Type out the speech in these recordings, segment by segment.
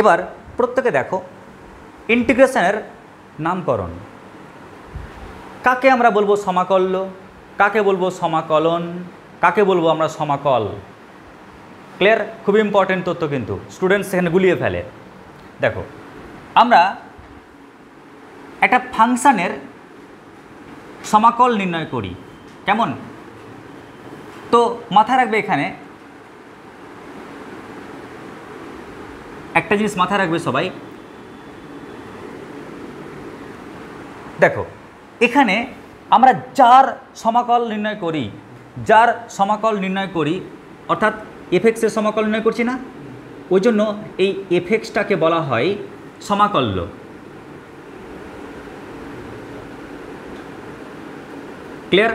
এবার প্রত্যেকে দেখো ইন্টিগ্রেশনের নামকরণ কাকে আমরা বলবো সমাকল্য কাকে বলবো সমাকলন কাকে বলবো আমরা সমাকল ক্লিয়ার খুব ইম্পর্টেন্ট তথ্য কিন্তু স্টুডেন্টস সেখানে গুলিয়ে ফেলে দেখো আমরা একটা ফাংশানের সমাকল নির্ণয় করি কেমন তো মাথায় রাখবে এখানে একটা জিনিস মাথায় রাখবে সবাই দেখো এখানে আমরা যার সমাকল নির্ণয় করি যার সমাকল নির্ণয় করি অর্থাৎ এফেক্সের সমাকল নির্ণয় করছি না ওই জন্য এই এফেক্সটাকে বলা হয় সমাকল্য ক্লিয়ার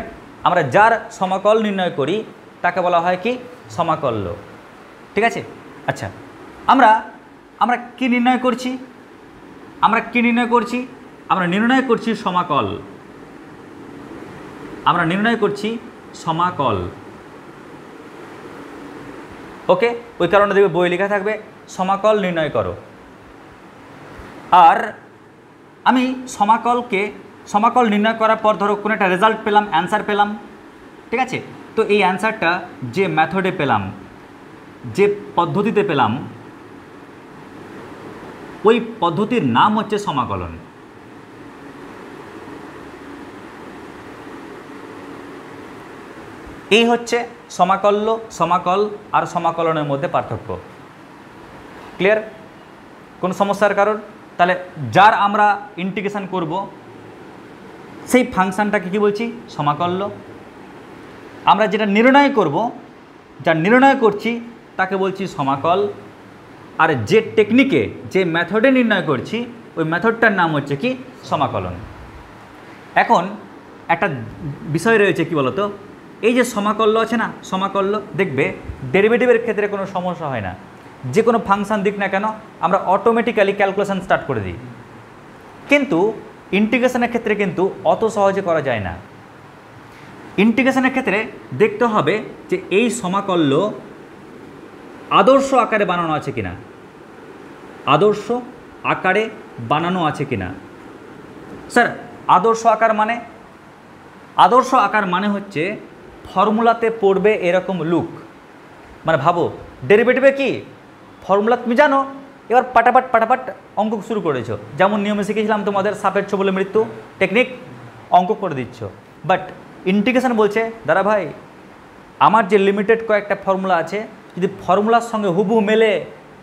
আমরা যার সমাকল নির্ণয় করি তাকে বলা হয় কি সমাকল্য ঠিক আছে আচ্ছা আমরা আমরা কি নির্ণয় করছি আমরা কি নির্ণয় করছি আমরা নির্ণয় করছি সমাকল আমরা নির্ণয় করছি সমাকল ওকে ওই কারণে দেখবে বই লেখা থাকবে সমাকল নির্ণয় করো আর আমি সমাকলকে সমাকল নির্ণয় করার পর ধরো কোনো একটা রেজাল্ট পেলাম অ্যান্সার পেলাম ঠিক আছে তো এই অ্যান্সারটা যে মেথডে পেলাম যে পদ্ধতিতে পেলাম ওই পদ্ধতির নাম হচ্ছে সমাকলন এই হচ্ছে সমাকল্য সমাকল আর সমাকলনের মধ্যে পার্থক্য ক্লিয়ার কোনো সমস্যার কারণ তাহলে যার আমরা ইন্টিগ্রেশন করব সেই ফাংশানটাকে কি বলছি সমাকল্য আমরা যেটা নির্ণয় করব যা নির্ণয় করছি তাকে বলছি সমাকল আর যে টেকনিকে যে মেথডে নির্ণয় করছি ওই মেথডটার নাম হচ্ছে কি সমাকলন এখন একটা বিষয় রয়েছে কি বলতো এই যে সমাকল্য আছে না সমাকল্য দেখবে ডেরিভেটিভের ক্ষেত্রে কোনো সমস্যা হয় না যে কোনো ফাংশান দিক না কেন আমরা অটোমেটিক্যালি ক্যালকুলেশান স্টার্ট করে দিই কিন্তু ইন্টিগ্রেশনের ক্ষেত্রে কিন্তু অত সহজে করা যায় না ইন্টিগ্রেশনের ক্ষেত্রে দেখতে হবে যে এই সমাকল্য আদর্শ আকারে বানানো আছে কি না আদর্শ আকারে বানানো আছে কি না স্যার আদর্শ আকার মানে আদর্শ আকার মানে হচ্ছে ফর্মুলাতে পড়বে এরকম লুক মানে ভাবো ডেরিভেটিভে কি ফর্মুলা তুমি জানো এবার পাটাপাট পাটাপাট অঙ্ক শুরু করেছো যেমন নিয়মে শিখেছিলাম তোমাদের সাপের বলে মৃত্যু টেকনিক অঙ্ক করে দিচ্ছ বাট ইন্টিগ্রেশন বলছে দাদা ভাই আমার যে লিমিটেড কয়েকটা ফর্মুলা আছে যদি ফর্মুলার সঙ্গে হুবু মেলে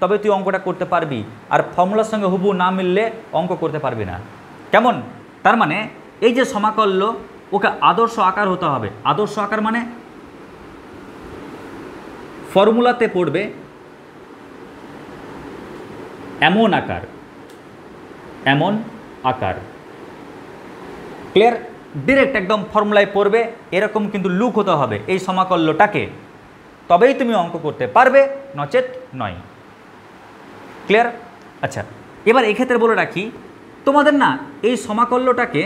তবে তুই অঙ্কটা করতে পারবি আর ফর্মুলার সঙ্গে হুবু না মিললে অঙ্ক করতে পারবি না কেমন তার মানে এই যে সমাকল্য ওকে আদর্শ আকার হতে হবে আদর্শ আকার মানে ফর্মুলাতে পড়বে এমন আকার এমন আকার ক্লিয়ার ডিরেক্ট একদম ফর্মুলায় পড়বে এরকম কিন্তু লুক হতে হবে এই সমাকল্যটাকে তবেই তুমি অঙ্ক করতে পারবে নচেত নয় ক্লিয়ার আচ্ছা এবার এক্ষেত্রে বলে রাখি তোমাদের না এই সমাকল্যটাকে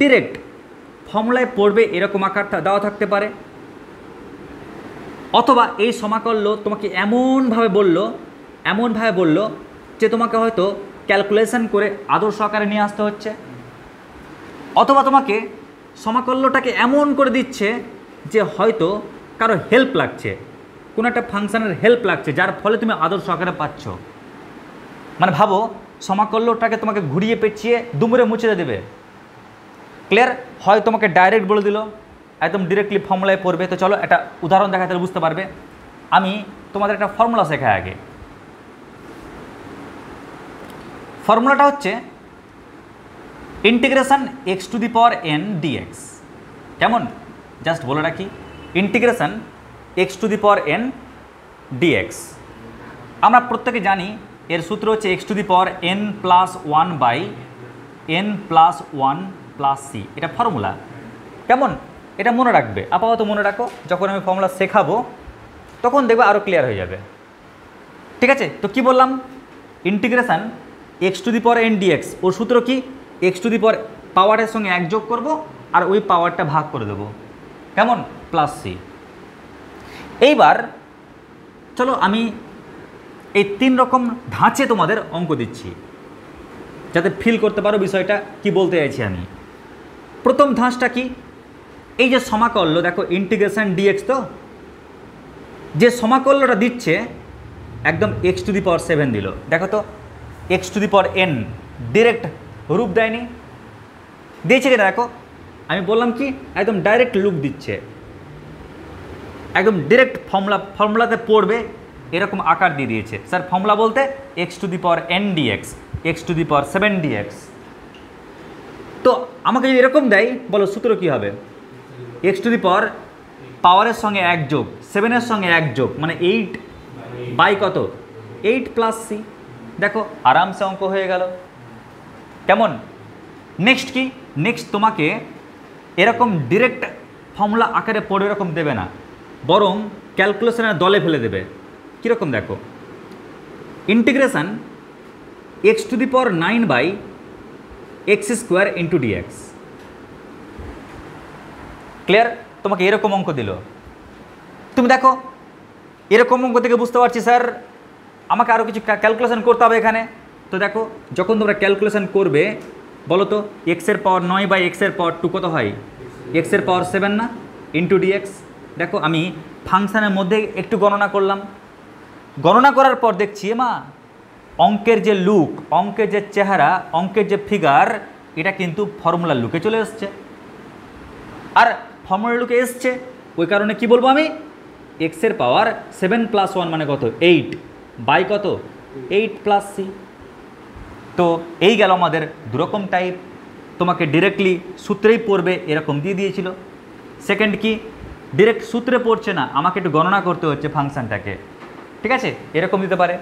ডিরেক্ট ফর্মুলায় পড়বে এরকম আকারটা দেওয়া থাকতে পারে অথবা এই সমাকল্য তোমাকে এমনভাবে বলল এমনভাবে বলল যে তোমাকে হয়তো ক্যালকুলেশন করে আদর্শ আকারে নিয়ে আসতে হচ্ছে অথবা তোমাকে সমাকল্যটাকে এমন করে দিচ্ছে যে হয়তো কারো হেল্প লাগছে কোনো একটা ফাংশানের হেল্প লাগছে যার ফলে তুমি আদর্শ আকারে পাচ্ছ মানে ভাবো সমাকল্যটাকে তোমাকে ঘুরিয়ে পেঁচিয়ে দুমুরে মুছে দেবে ক্লিয়ার হয় তোমাকে ডাইরেক্ট বলে দিল একদম ডিরেক্টলি ফর্মুলায় পড়বে তো চলো একটা উদাহরণ দেখা তাহলে বুঝতে পারবে আমি তোমাদের একটা ফর্মুলা শেখা আগে ফর্মুলাটা হচ্ছে integration x to the power n dx কেমন জাস্ট বলে রাখি integration x to the power n dx আমরা প্রত্যেকে জানি এর সূত্র হচ্ছে x to the power n plus one by n plus one plus c এটা ফর্মুলা কেমন এটা মনে রাখবে আপাতত মনে রাখো যখন আমি ফর্মুলা শেখাবো তখন দেখবে আরও ক্লিয়ার হয়ে যাবে ঠিক আছে তো কি বললাম integration x to the power n dx ওর সূত্র কি এক্স টু দি পাওয়ার পাওয়ারের সঙ্গে এক যোগ করবো আর ওই পাওয়ারটা ভাগ করে দেবো কেমন প্লাস সি এইবার চলো আমি এই তিন রকম ধাঁচে তোমাদের অঙ্ক দিচ্ছি যাতে ফিল করতে পারো বিষয়টা কি বলতে চাইছি আমি প্রথম ধাঁচটা কি এই যে সমাকল্য দেখো ইন্টিগ্রেশন ডিএক্স তো যে সমাকল্যটা দিচ্ছে একদম x to the power seven দিল দেখো তো x to the power n direct রূপ দেয়নি দিয়েছে কিনা দেখো আমি বললাম কি একদম ডাইরেক্ট লুক দিচ্ছে একদম ডিরেক্ট ফর্মুলা ফর্মুলাতে পড়বে এরকম আকার দিয়ে দিয়েছে স্যার ফর্মুলা বলতে x to the power n dx x to the power seven dx তো আমাকে যদি এরকম দেয় বলো সূত্র কী হবে এক্স টু দি পাওয়ার পাওয়ারের সঙ্গে এক যোগ সেভেনের সঙ্গে এক যোগ মানে এইট বাই কত এইট প্লাস সি দেখো আরামসে অঙ্ক হয়ে গেল কেমন নেক্সট কি নেক্সট তোমাকে এরকম ডিরেক্ট ফর্মুলা আকারে পড়ে এরকম দেবে না বরং ক্যালকুলেশনের দলে ফেলে দেবে কীরকম দেখো integration x to the power nine by x square into dx clear তোমাকে এরকম অঙ্ক দিল তুমি দেখো এরকম অঙ্ক থেকে বুঝতে পারছি স্যার আমাকে আরও কিছু ক্যালকুলেশন করতে হবে এখানে তো দেখো যখন তোমরা ক্যালকুলেশন করবে বলো তো এক্সের পাওয়ার নয় বাই এক্সের পাওয়ার টু কত হয় এক্সের পাওয়ার সেভেন না ইন্টু ডিএক্স দেখো আমি ফাংশানের মধ্যে একটু গণনা করলাম গণনা করার পর দেখছি মা অঙ্কের যে লুক অঙ্কের যে চেহারা অঙ্কের যে ফিগার এটা কিন্তু ফর্মুলার লুকে চলে এসছে আর ফর্মুলার লুকে এসছে ওই কারণে কি বলবো আমি এক্সের পাওয়ার সেভেন প্লাস ওয়ান মানে কত এইট বাই কত এইট প্লাস সি তো এই গেল আমাদের দুরকম টাইপ তোমাকে ডিরেক্টলি সূত্রেই পড়বে এরকম দিয়ে দিয়েছিল সেকেন্ড কি ডিরেক্ট সূত্রে পড়ছে না আমাকে একটু গণনা করতে হচ্ছে ফাংশানটাকে ঠিক আছে এরকম দিতে পারে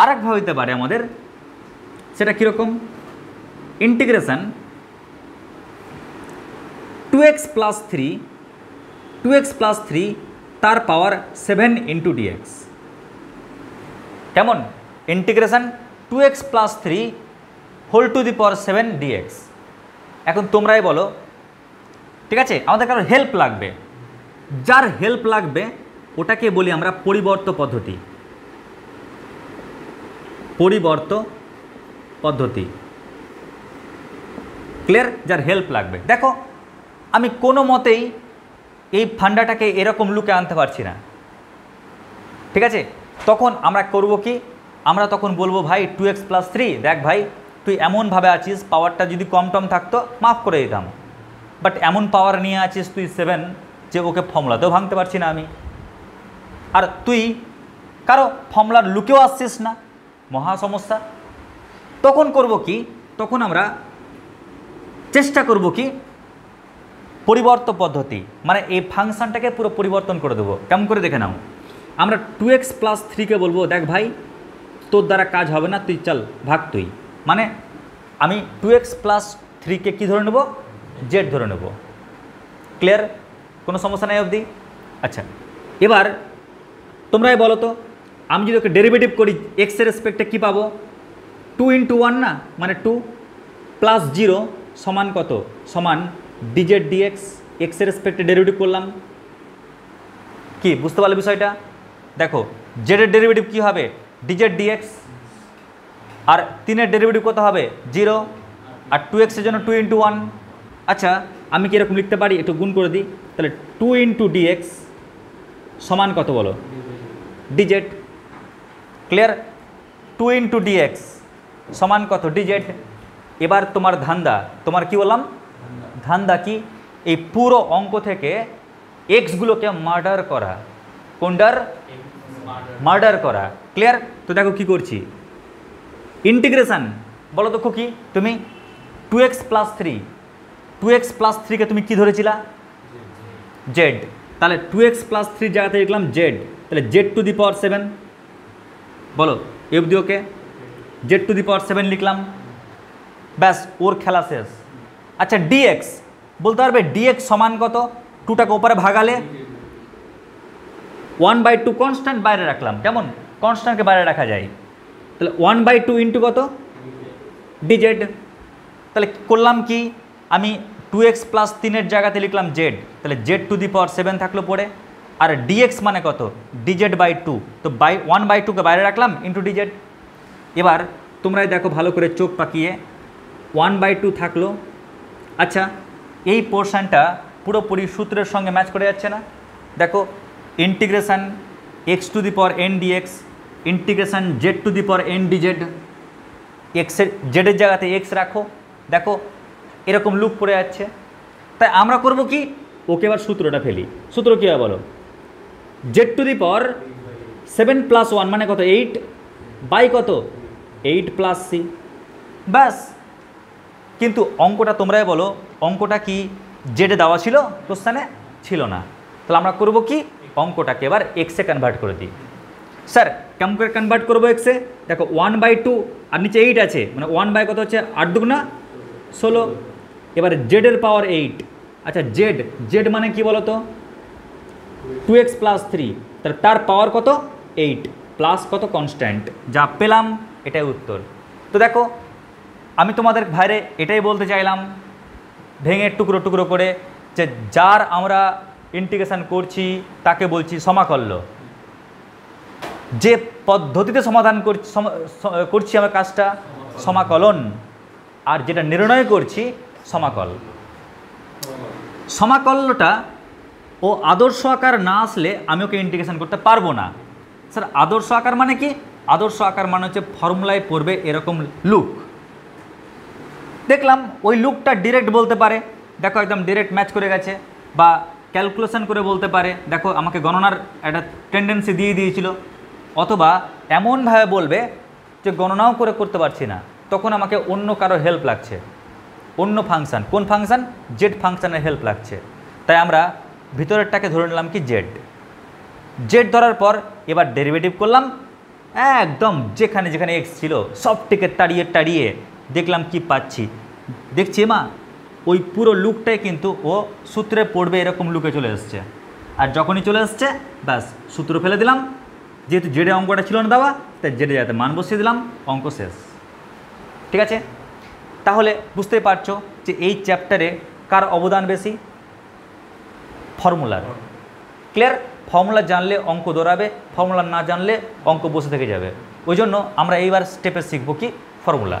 আর একভাবে দিতে পারে আমাদের সেটা কীরকম integration two x plus three two x plus three তার পাওয়ার সেভেন ইন্টু ডিএক্স কেমন integration two x plus three whole to the power seven dx এখন তোমরাই বলো ঠিক আছে আমাদের কারো হেল্প লাগবে যার হেল্প লাগবে ওটাকে বলি আমরা পরিবর্ত পদ্ধতি পরিবর্ত পদ্ধতি ক্লিয়ার যার হেল্প লাগবে দেখো আমি কোনো মতেই এই ফান্ডাটাকে এরকম লুকে আনতে পারছি না ঠিক আছে তখন আমরা করব কি আমরা তখন বলবো ভাই টু এক্স প্লাস থ্রি দেখ ভাই তুই এমনভাবে আছিস পাওয়ারটা যদি কম টম থাকতো মাফ করে দিতাম বাট এমন পাওয়ার নিয়ে আছিস তুই সেভেন যে ওকে ফমলাতেও ভাঙতে পারছি না আমি আর তুই কারো ফমলার লুকেও আসছিস না মহা সমস্যা তখন করব কি তখন আমরা চেষ্টা করব কি পরিবর্ত পদ্ধতি মানে এই ফাংশানটাকে পুরো পরিবর্তন করে দেবো কেমন করে দেখে নাও আমরা টু এক্স প্লাস থ্রিকে বলবো দেখ ভাই তোর দ্বারা কাজ হবে না তুই চল ভাগ তুই মানে আমি টু এক্স প্লাস থ্রিকে কী ধরে নেবো জেড ধরে নেব ক্লিয়ার কোনো সমস্যা নাই অবধি আচ্ছা এবার তোমরাই বলো তো আমি যদি ওকে ডেরিভেটিভ করি এক্সের রেসপেক্টে কী পাবো টু ইন্টু ওয়ান না মানে টু প্লাস জিরো সমান কত সমান ডিজেড ডিএক্স এক্সের রেসপেক্টে ডেরিভেটিভ করলাম কি বুঝতে পারলে বিষয়টা দেখো জেডের ডেরিভেটিভ কী হবে ডিজেড ডিএক্স আর তিনের ডেরিভেটিভ কত হবে জিরো আর টু এক্সের জন্য টু ইন্টু ওয়ান আচ্ছা আমি কি এরকম লিখতে পারি একটু গুণ করে দিই তাহলে টু ইন্টু ডিএক্স সমান কত বলো dz clear two into dx সমান কত ডিজেট এবার তোমার ধান্দা তোমার কি বললাম ধান্দা কি এই পুরো অঙ্ক থেকে এক্সগুলোকে মার্ডার করা কোনডার মার্ডার করা ক্লিয়ার তো দেখো কি করছি ইন্টিগ্রেশান বলো তো খুকি তুমি two x plus three two x plus থ্রিকে তুমি কী ধরেছিলা জেড তাহলে টু এক্স প্লাস থ্রির জায়গাতে লিখলাম জেড তাহলে z to the power seven বলো f the okay z to the power seven লিখলাম ব্যাস ওর খেলা শেষ আচ্ছা ডিএক্স বলতে পারবে ডিএক্স সমান কত টুটাকে ওপারে ভাগালে ওয়ান বাই টু কনস্ট্যান্ট বাইরে রাখলাম কেমন কনস্ট্যান্টকে বাইরে রাখা যায় তাহলে ওয়ান বাই টু ইন্টু কত ডিজেড তাহলে করলাম কি আমি টু এক্স প্লাস তিনের জায়গাতে লিখলাম জেড তাহলে z to the power seven থাকলো পরে আর ডিএক্স মানে কত ডিজেড বাই টু তো বাই ওয়ান বাই টুকে বাইরে রাখলাম ইন্টু ডিজেড এবার তোমরাই দেখো ভালো করে চোখ পাকিয়ে ওয়ান বাই টু থাকলো আচ্ছা এই পোর্শানটা পুরোপুরি সূত্রের সঙ্গে ম্যাচ করে যাচ্ছে না দেখো integration x to the power n dx integration z to the power n dz এক্সের জেডের জায়গাতে এক্স রাখো দেখো এরকম লুক পড়ে যাচ্ছে তাই আমরা করব কি ওকে এবার সূত্রটা ফেলি সূত্র কী বলো জেড টু দি পর সেভেন প্লাস ওয়ান মানে কত এইট বাই কত এইট প্লাস সি ব্যাস কিন্তু অঙ্কটা তোমরাই বলো অঙ্কটা কি জেডে দেওয়া ছিল কোশ্চানে ছিল না তাহলে আমরা করব কি অঙ্কটাকে এবার এক্সে কনভার্ট করে দিই স্যার কেমন করে কনভার্ট করবো এক্সে দেখো ওয়ান বাই টু আর নিচে এইট আছে মানে ওয়ান বাই কত হচ্ছে আট দুগুণা ষোলো এবার জেডের পাওয়ার এইট আচ্ছা জেড জেড মানে কি বলো তো টু এক্স প্লাস থ্রি তার পাওয়ার কত এইট প্লাস কত কনস্ট্যান্ট যা পেলাম এটাই উত্তর তো দেখো আমি তোমাদের ভাইরে এটাই বলতে চাইলাম ভেঙে টুকরো টুকরো করে যে যার আমরা ইন্টিগ্রেশান করছি তাকে বলছি সমাকল্য যে পদ্ধতিতে সমাধান করছি আমার কাজটা সমাকলন আর যেটা নির্ণয় করছি সমাকল সমাকলটা ও আদর্শ আকার না আসলে আমি ওকে ইন্টিগ্রেশন করতে পারবো না স্যার আদর্শ আকার মানে কি আদর্শ আকার মানে হচ্ছে ফর্মুলায় পড়বে এরকম লুক দেখলাম ওই লুকটা ডিরেক্ট বলতে পারে দেখো একদম ডিরেক্ট ম্যাচ করে গেছে বা ক্যালকুলেশন করে বলতে পারে দেখো আমাকে গণনার একটা টেন্ডেন্সি দিয়ে দিয়েছিল অথবা এমনভাবে বলবে যে গণনাও করে করতে পারছি না তখন আমাকে অন্য কারো হেল্প লাগছে অন্য ফাংশান কোন ফাংশান জেড ফাংশানের হেল্প লাগছে তাই আমরা ভিতরেরটাকে ধরে নিলাম কি জেড জেড ধরার পর এবার ডেরিভেটিভ করলাম একদম যেখানে যেখানে এক্স ছিল সবটিকে তাড়িয়ে তাড়িয়ে দেখলাম কি পাচ্ছি দেখছি মা ওই পুরো লুকটাই কিন্তু ও সূত্রে পড়বে এরকম লুকে চলে এসছে আর যখনই চলে এসছে ব্যাস সূত্র ফেলে দিলাম যেহেতু জেডে অঙ্কটা ছিল না দেওয়া তাই জেডে যাতে মান বসিয়ে দিলাম অঙ্ক শেষ ঠিক আছে তাহলে বুঝতে পারছো যে এই চ্যাপ্টারে কার অবদান বেশি ফর্মুলার ক্লিয়ার ফর্মুলা জানলে অঙ্ক দৌড়াবে ফর্মুলা না জানলে অঙ্ক বসে থেকে যাবে ওই জন্য আমরা এইবার স্টেপে শিখব কি ফর্মুলা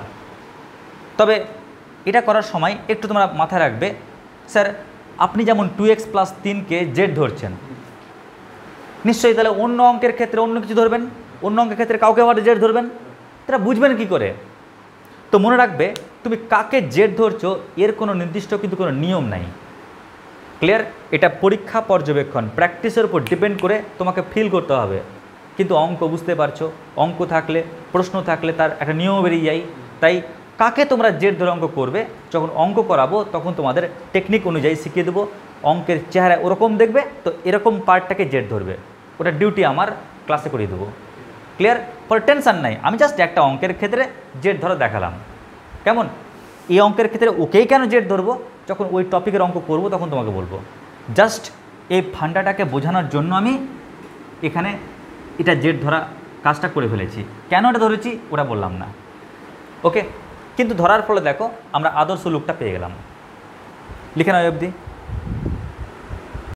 তবে এটা করার সময় একটু তোমরা মাথায় রাখবে স্যার আপনি যেমন টু এক্স প্লাস তিনকে জেড ধরছেন নিশ্চয়ই তাহলে অন্য অঙ্কের ক্ষেত্রে অন্য কিছু ধরবেন অন্য অঙ্কের ক্ষেত্রে কাউকে আবার জেড ধরবেন তারা বুঝবেন কি করে তো মনে রাখবে তুমি কাকে জেট ধরছো এর কোনো নির্দিষ্ট কিন্তু কোনো নিয়ম নাই ক্লিয়ার এটা পরীক্ষা পর্যবেক্ষণ প্র্যাকটিসের উপর ডিপেন্ড করে তোমাকে ফিল করতে হবে কিন্তু অঙ্ক বুঝতে পারছো অঙ্ক থাকলে প্রশ্ন থাকলে তার একটা নিয়ম বেরিয়ে যায় তাই কাকে তোমরা জেট ধরে অঙ্ক করবে যখন অঙ্ক করাবো তখন তোমাদের টেকনিক অনুযায়ী শিখিয়ে দেবো অঙ্কের চেহারা ওরকম দেখবে তো এরকম পার্টটাকে জেট ধরবে ওটা ডিউটি আমার ক্লাসে করিয়ে দেবো ক্লিয়ার ফলে টেনশান নাই আমি জাস্ট একটা অঙ্কের ক্ষেত্রে জেড ধরে দেখালাম কেমন এই অঙ্কের ক্ষেত্রে ওকেই কেন জেড ধরবো যখন ওই টপিকের অঙ্ক করব তখন তোমাকে বলবো জাস্ট এই ফান্ডাটাকে বোঝানোর জন্য আমি এখানে এটা জেড ধরা কাজটা করে ফেলেছি কেন এটা ধরেছি ওটা বললাম না ওকে কিন্তু ধরার ফলে দেখো আমরা আদর্শ লুকটা পেয়ে গেলাম লিখে নয় অবধি